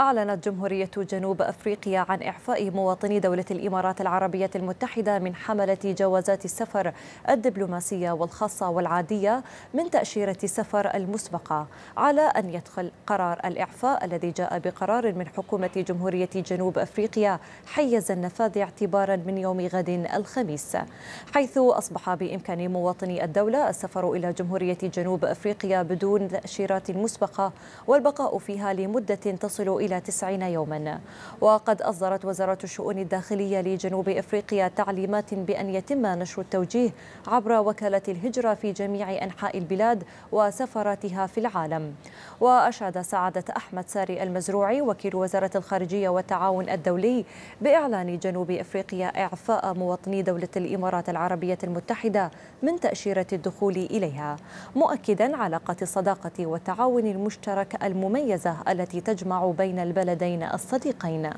أعلنت جمهورية جنوب أفريقيا عن إعفاء مواطني دولة الإمارات العربية المتحدة من حملة جوازات السفر الدبلوماسية والخاصة والعادية من تأشيرة السفر المسبقة على أن يدخل قرار الإعفاء الذي جاء بقرار من حكومة جمهورية جنوب أفريقيا حيز النفاذ اعتبارا من يوم غد الخميس حيث أصبح بإمكان مواطني الدولة السفر إلى جمهورية جنوب أفريقيا بدون تأشيرات مسبقة والبقاء فيها لمدة تصل إلى إلى 90 يوما وقد أصدرت وزارة الشؤون الداخلية لجنوب إفريقيا تعليمات بأن يتم نشر التوجيه عبر وكالة الهجرة في جميع أنحاء البلاد وسفراتها في العالم وأشاد سعادة أحمد ساري المزروعي وكيل وزارة الخارجية والتعاون الدولي بإعلان جنوب إفريقيا إعفاء مواطني دولة الإمارات العربية المتحدة من تأشيرة الدخول إليها مؤكدا علاقة الصداقة والتعاون المشترك المميزة التي تجمع بين البلدين الصديقين